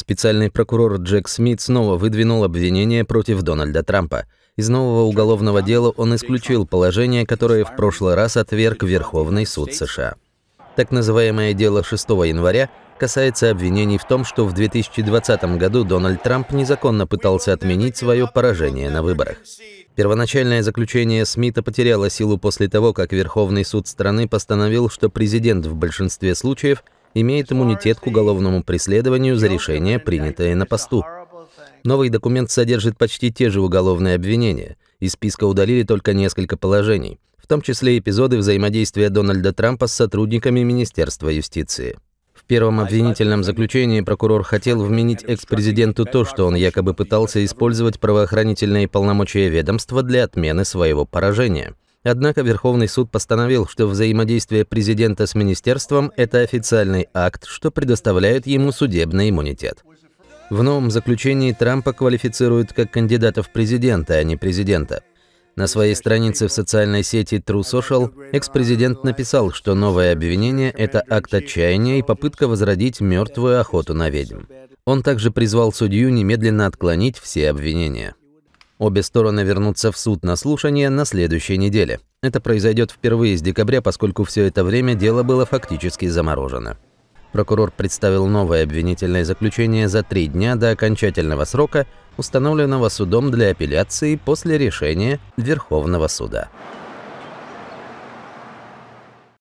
Специальный прокурор Джек Смит снова выдвинул обвинение против Дональда Трампа. Из нового уголовного дела он исключил положение, которое в прошлый раз отверг Верховный суд США. Так называемое дело 6 января касается обвинений в том, что в 2020 году Дональд Трамп незаконно пытался отменить свое поражение на выборах. Первоначальное заключение Смита потеряло силу после того, как Верховный суд страны постановил, что президент в большинстве случаев – имеет иммунитет к уголовному преследованию за решение, принятое на посту. Новый документ содержит почти те же уголовные обвинения. Из списка удалили только несколько положений, в том числе эпизоды взаимодействия Дональда Трампа с сотрудниками Министерства юстиции. В первом обвинительном заключении прокурор хотел вменить экс-президенту то, что он якобы пытался использовать правоохранительные полномочия ведомства для отмены своего поражения – Однако Верховный суд постановил, что взаимодействие президента с министерством – это официальный акт, что предоставляет ему судебный иммунитет. В новом заключении Трампа квалифицируют как кандидата в президенты, а не президента. На своей странице в социальной сети True Social экс-президент написал, что новое обвинение – это акт отчаяния и попытка возродить мертвую охоту на ведьм. Он также призвал судью немедленно отклонить все обвинения. Обе стороны вернутся в суд на слушание на следующей неделе. Это произойдет впервые с декабря, поскольку все это время дело было фактически заморожено. Прокурор представил новое обвинительное заключение за три дня до окончательного срока, установленного судом для апелляции после решения Верховного суда.